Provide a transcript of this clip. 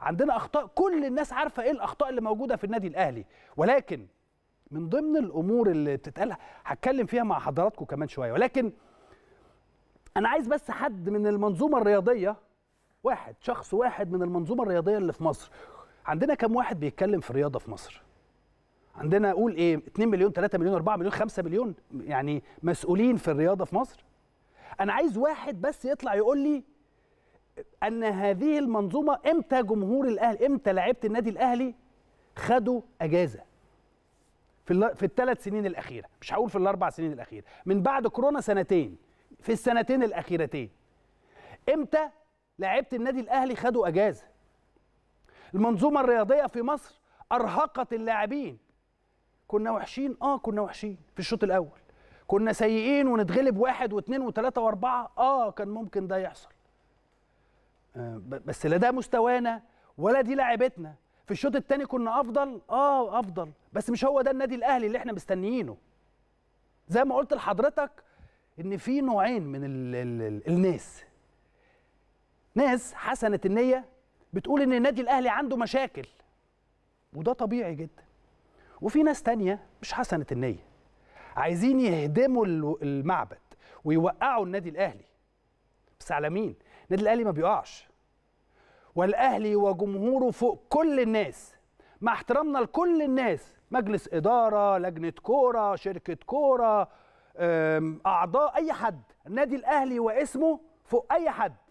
عندنا اخطاء كل الناس عارفه ايه الاخطاء اللي موجوده في النادي الاهلي ولكن من ضمن الامور اللي بتتقال هتكلم فيها مع حضراتكم كمان شويه ولكن انا عايز بس حد من المنظومه الرياضيه واحد شخص واحد من المنظومه الرياضيه اللي في مصر عندنا كم واحد بيتكلم في الرياضه في مصر عندنا اقول ايه 2 مليون 3 مليون 4 مليون 5 مليون يعني مسؤولين في الرياضه في مصر انا عايز واحد بس يطلع يقول لي ان هذه المنظومه امتى جمهور الاهلي امتى لعيبه النادي الاهلي خدوا اجازه في في الثلاث سنين الاخيره مش هقول في الاربع سنين الاخيره من بعد كورونا سنتين في السنتين الاخيرتين امتى لعيبه النادي الاهلي خدوا اجازه المنظومه الرياضيه في مصر ارهقت اللاعبين كنا وحشين اه كنا وحشين في الشوط الاول كنا سيئين ونتغلب واحد واثنين وثلاثه واربعه اه كان ممكن ده يحصل آه، بس لا ده مستوانا ولا دي لاعبتنا في الشوط الثاني كنا افضل اه افضل بس مش هو ده النادي الاهلي اللي احنا مستنيينه زي ما قلت لحضرتك ان في نوعين من الـ الـ الـ الناس ناس حسنه النيه بتقول ان النادي الاهلي عنده مشاكل وده طبيعي جدا وفي ناس تانية مش حسنه النيه عايزين يهدموا المعبد ويوقعوا النادي الاهلي بس على مين النادي الاهلي ما بيقعش والاهلي وجمهوره فوق كل الناس مع احترامنا لكل الناس مجلس اداره لجنه كوره شركه كوره اعضاء اي حد النادي الاهلي واسمه فوق اي حد